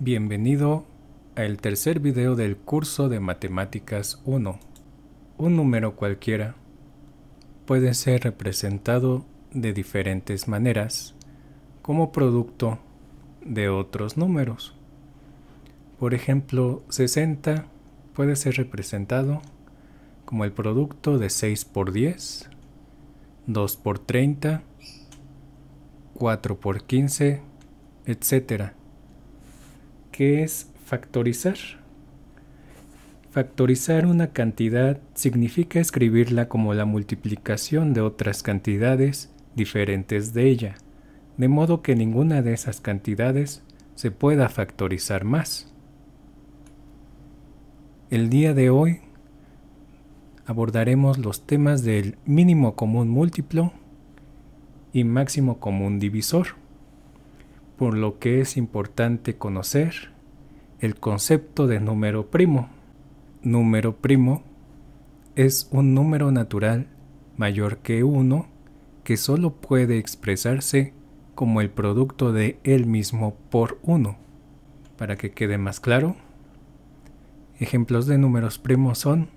Bienvenido al tercer video del curso de Matemáticas 1. Un número cualquiera puede ser representado de diferentes maneras como producto de otros números. Por ejemplo, 60 puede ser representado como el producto de 6 por 10, 2 por 30, 4 por 15, etcétera ¿Qué es factorizar. Factorizar una cantidad significa escribirla como la multiplicación de otras cantidades diferentes de ella, de modo que ninguna de esas cantidades se pueda factorizar más. El día de hoy abordaremos los temas del mínimo común múltiplo y máximo común divisor por lo que es importante conocer el concepto de número primo. Número primo es un número natural mayor que 1 que solo puede expresarse como el producto de él mismo por 1. Para que quede más claro, ejemplos de números primos son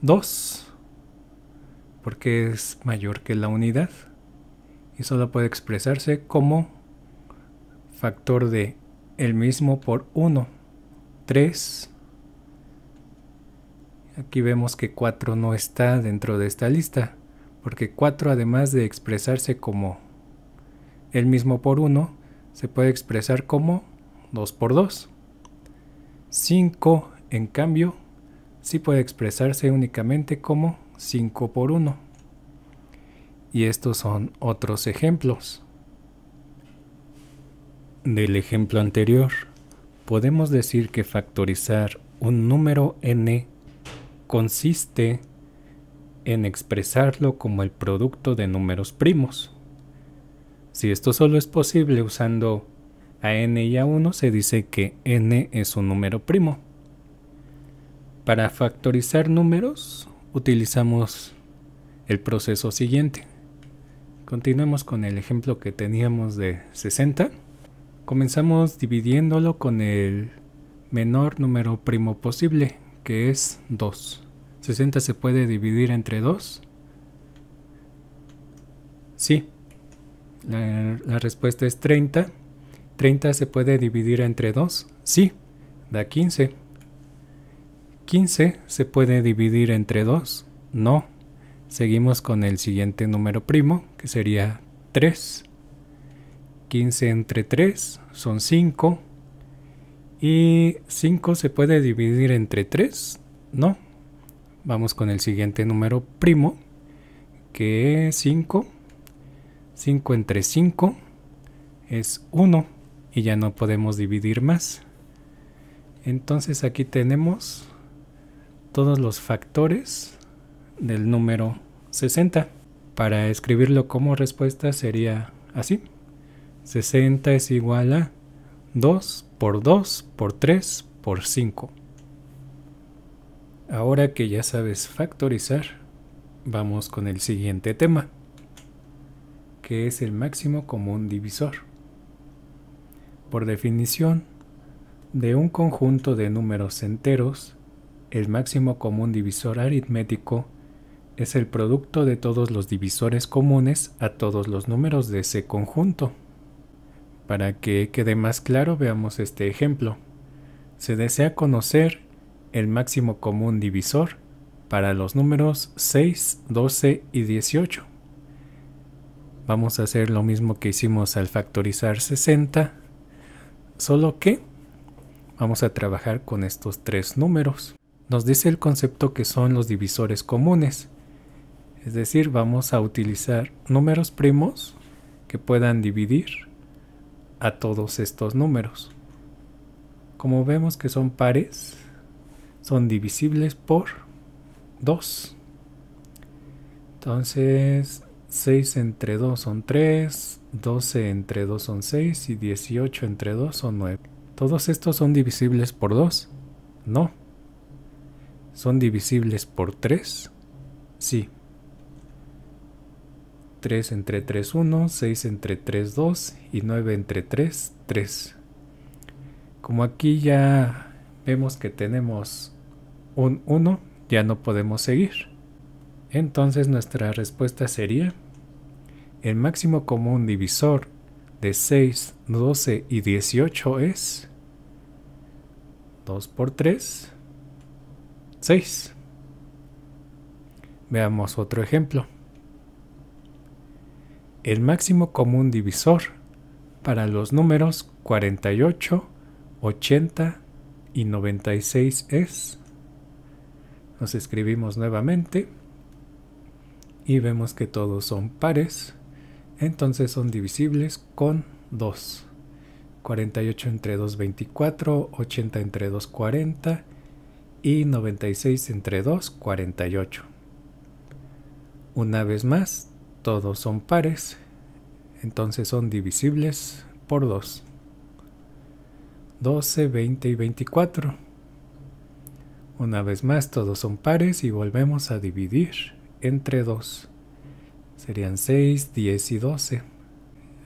2, porque es mayor que la unidad y solo puede expresarse como factor de el mismo por 1, 3. Aquí vemos que 4 no está dentro de esta lista, porque 4 además de expresarse como el mismo por 1, se puede expresar como 2 por 2. 5, en cambio, sí puede expresarse únicamente como 5 por 1. Y estos son otros ejemplos. Del ejemplo anterior, podemos decir que factorizar un número n consiste en expresarlo como el producto de números primos. Si esto solo es posible usando a n y a 1, se dice que n es un número primo. Para factorizar números, utilizamos el proceso siguiente. Continuemos con el ejemplo que teníamos de 60. Comenzamos dividiéndolo con el menor número primo posible, que es 2. 60 se puede dividir entre 2. Sí. La, respuesta es 30. 30 se puede dividir entre 2. Sí. Da 15. 15 se puede dividir entre 2. No. Seguimos con el siguiente número primo, que sería 3. 15 entre 3 son 5. Y 5 se puede dividir entre 3, ¿no? Vamos con el siguiente número primo, que es 5. 5 entre 5 es 1 y ya no podemos dividir más. Entonces aquí tenemos todos los factores del número 60. Para escribirlo como respuesta sería así. 60 es igual a 2 por 2 por 3 por 5. Ahora que ya sabes factorizar, vamos con el siguiente tema, que es el máximo común divisor. Por definición, de un conjunto de números enteros, el máximo común divisor aritmético es el producto de todos los divisores comunes a todos los números de ese conjunto. Para que quede más claro, veamos este ejemplo. Se desea conocer el máximo común divisor para los números 6, 12 y 18. Vamos a hacer lo mismo que hicimos al factorizar 60, solo que vamos a trabajar con estos tres números. Nos dice el concepto que son los divisores comunes, es decir, vamos a utilizar números primos que puedan dividir a todos estos números. Como vemos que son pares, son divisibles por 2. Entonces 6 entre 2 son 3, 12 entre 2 son 6 y 18 entre 2 son 9. ¿Todos estos son divisibles por 2? No. ¿Son divisibles por 3? Sí. 3 entre 3, 1, 6 entre 3, 2 y 9 entre 3, 3. Como aquí ya vemos que tenemos un 1, ya no podemos seguir. Entonces nuestra respuesta sería, el máximo común divisor de 6, 12 y 18 es 2 por 3, 6. Veamos otro ejemplo el máximo común divisor para los números 48, 80 y 96 es. Nos escribimos nuevamente y vemos que todos son pares, entonces son divisibles con 2. 48 entre 2, 24, 80 entre 2, 40 y 96 entre 2, 48. Una vez más, todos son pares, entonces son divisibles por 2. 12, 20 y 24. Una vez más, todos son pares y volvemos a dividir entre 2. Serían 6, 10 y 12.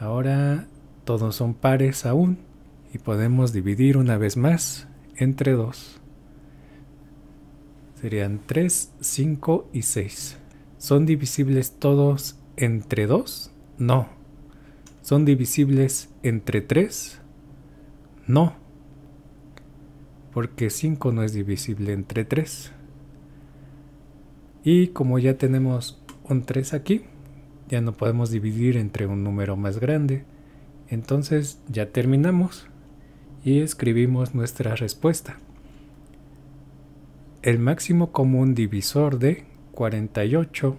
Ahora todos son pares aún y podemos dividir una vez más entre 2. Serían 3, 5 y 6. Son divisibles todos entre 2? No. ¿Son divisibles entre 3? No. Porque 5 no es divisible entre 3. Y como ya tenemos un 3 aquí, ya no podemos dividir entre un número más grande. Entonces ya terminamos y escribimos nuestra respuesta. El máximo común divisor de 48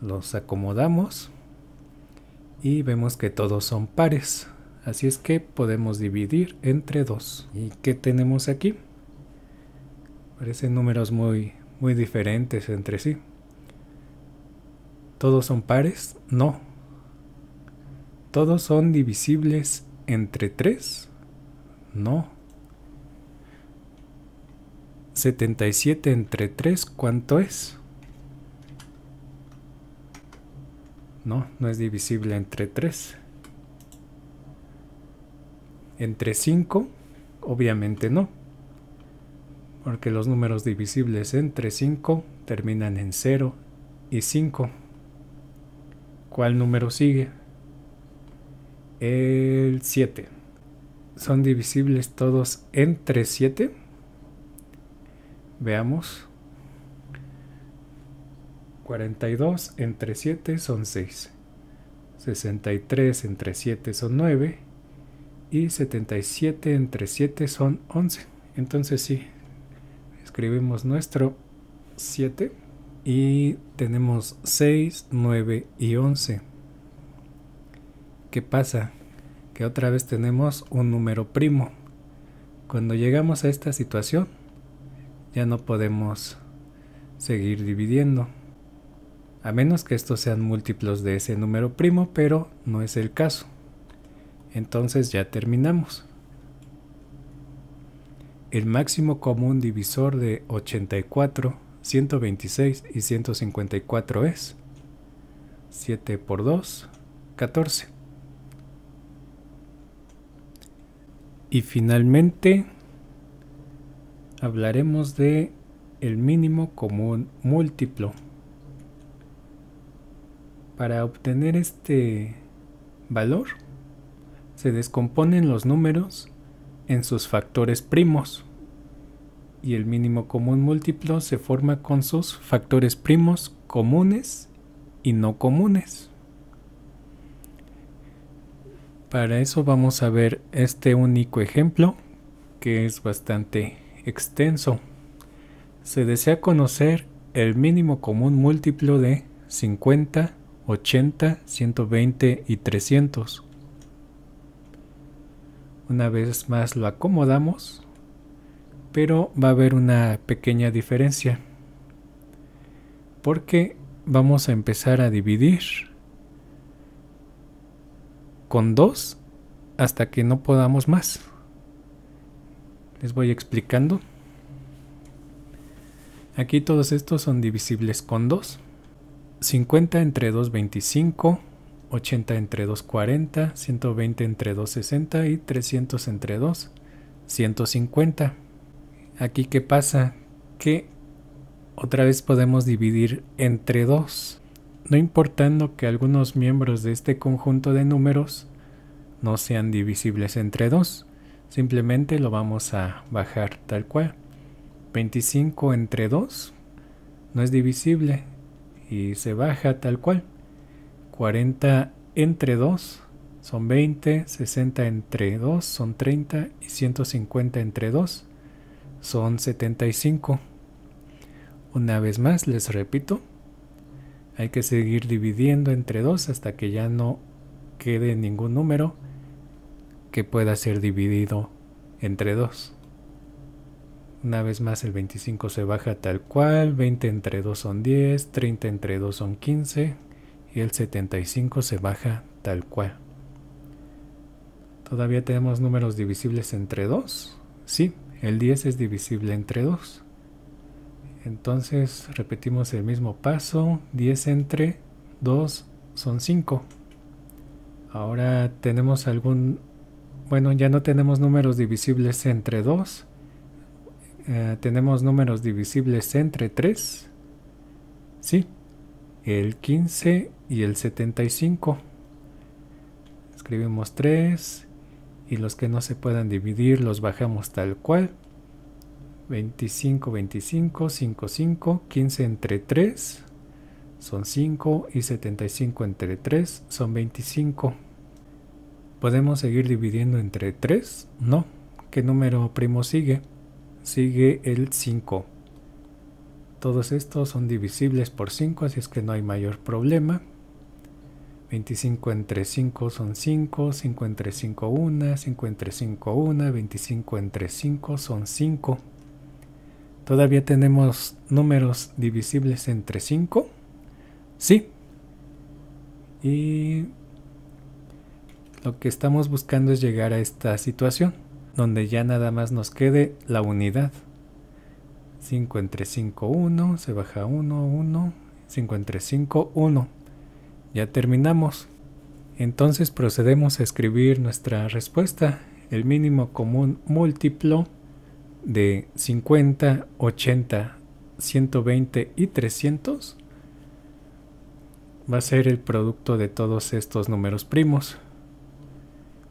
los acomodamos y vemos que todos son pares. Así es que podemos dividir entre 2. ¿Y qué tenemos aquí? Parecen números muy, muy diferentes entre sí. ¿Todos son pares? No. ¿Todos son divisibles entre 3? No. 77 entre 3, ¿cuánto es? No, no es divisible entre 3. Entre 5, obviamente no. Porque los números divisibles entre 5 terminan en 0 y 5. ¿Cuál número sigue? El 7. ¿Son divisibles todos entre 7? Veamos. 42 entre 7 son 6. 63 entre 7 son 9. Y 77 entre 7 son 11. Entonces sí, escribimos nuestro 7 y tenemos 6, 9 y 11. ¿Qué pasa? Que otra vez tenemos un número primo. Cuando llegamos a esta situación, ya no podemos seguir dividiendo a menos que estos sean múltiplos de ese número primo, pero no es el caso. Entonces ya terminamos. El máximo común divisor de 84, 126 y 154 es 7 por 2, 14. Y finalmente hablaremos de el mínimo común múltiplo. Para obtener este valor, se descomponen los números en sus factores primos y el mínimo común múltiplo se forma con sus factores primos comunes y no comunes. Para eso vamos a ver este único ejemplo que es bastante extenso. Se desea conocer el mínimo común múltiplo de 50 80, 120 y 300. Una vez más lo acomodamos, pero va a haber una pequeña diferencia. Porque vamos a empezar a dividir con 2 hasta que no podamos más. Les voy explicando. Aquí todos estos son divisibles con 2. 50 entre 2.25, 80 entre 2.40, 120 entre 2.60 y 300 entre 2, 150. Aquí qué pasa? Que otra vez podemos dividir entre 2, no importando que algunos miembros de este conjunto de números no sean divisibles entre 2, simplemente lo vamos a bajar tal cual. 25 entre 2 no es divisible, y se baja tal cual. 40 entre 2 son 20, 60 entre 2 son 30 y 150 entre 2 son 75. Una vez más les repito, hay que seguir dividiendo entre 2 hasta que ya no quede ningún número que pueda ser dividido entre 2. Una vez más el 25 se baja tal cual, 20 entre 2 son 10, 30 entre 2 son 15 y el 75 se baja tal cual. ¿Todavía tenemos números divisibles entre 2? Sí, el 10 es divisible entre 2. Entonces repetimos el mismo paso, 10 entre 2 son 5. Ahora tenemos algún... Bueno, ya no tenemos números divisibles entre 2 eh, tenemos números divisibles entre 3. Sí, el 15 y el 75. Escribimos 3 y los que no se puedan dividir los bajamos tal cual. 25, 25, 5, 5, 15 entre 3 son 5 y 75 entre 3 son 25. ¿Podemos seguir dividiendo entre 3? No. ¿Qué número primo sigue? Sigue el 5. Todos estos son divisibles por 5, así es que no hay mayor problema. 25 entre 5 son 5, 5 entre 5 1, 5 entre 5 1, 25 entre 5 son 5. ¿Todavía tenemos números divisibles entre 5? Sí. Y lo que estamos buscando es llegar a esta situación donde ya nada más nos quede la unidad. 5 entre 5, 1, se baja 1, 1, 5 entre 5, 1. Ya terminamos. Entonces procedemos a escribir nuestra respuesta, el mínimo común múltiplo de 50, 80, 120 y 300 va a ser el producto de todos estos números primos.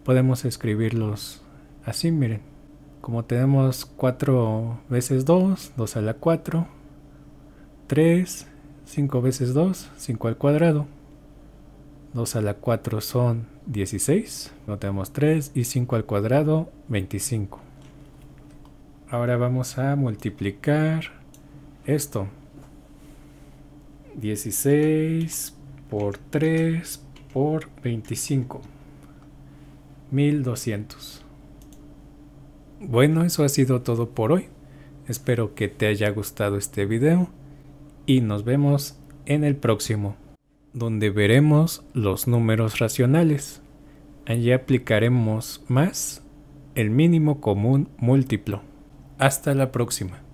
Podemos escribirlos así miren como tenemos 4 veces 2 2 a la 4 3 5 veces 2 5 al cuadrado 2 a la 4 son 16 no tenemos 3 y 5 al cuadrado 25 ahora vamos a multiplicar esto 16 por 3 por 25 1200 bueno, eso ha sido todo por hoy. Espero que te haya gustado este video y nos vemos en el próximo, donde veremos los números racionales. Allí aplicaremos más el mínimo común múltiplo. Hasta la próxima.